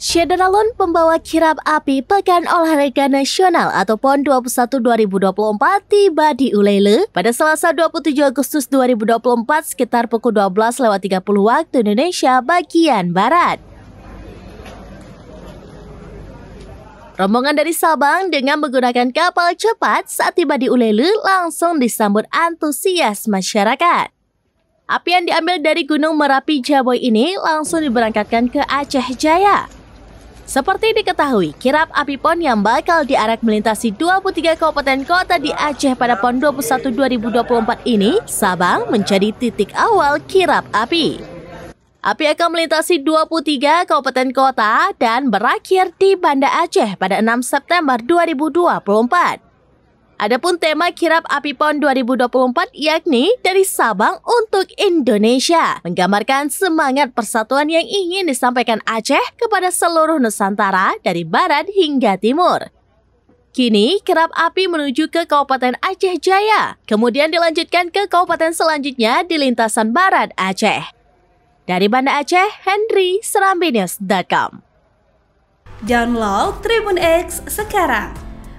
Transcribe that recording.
Shenderalon pembawa kirap api Pekan Olahraga Nasional atau PON 21 2024 tiba di Ulele pada Selasa 27 Agustus 2024 sekitar pukul 12 lewat 30 waktu Indonesia bagian Barat. Rombongan dari Sabang dengan menggunakan kapal cepat saat tiba di Ulele langsung disambut antusias masyarakat. Api yang diambil dari Gunung Merapi Jaboy ini langsung diberangkatkan ke Aceh Jaya seperti diketahui, kirap api PON yang bakal diarak melintasi 23 kabupaten kota di Aceh pada PON 21 2024 ini, Sabang menjadi titik awal kirap api. Api akan melintasi 23 kabupaten kota dan berakhir di Banda Aceh pada 6 September 2024. Adapun tema Kirap Api PON 2024 yakni dari Sabang untuk Indonesia, menggambarkan semangat persatuan yang ingin disampaikan Aceh kepada seluruh Nusantara dari barat hingga timur. Kini, kerap api menuju ke Kabupaten Aceh Jaya, kemudian dilanjutkan ke kabupaten selanjutnya di lintasan barat Aceh. Dari Banda Aceh, Henry, Serambinus.com Download Tribun X sekarang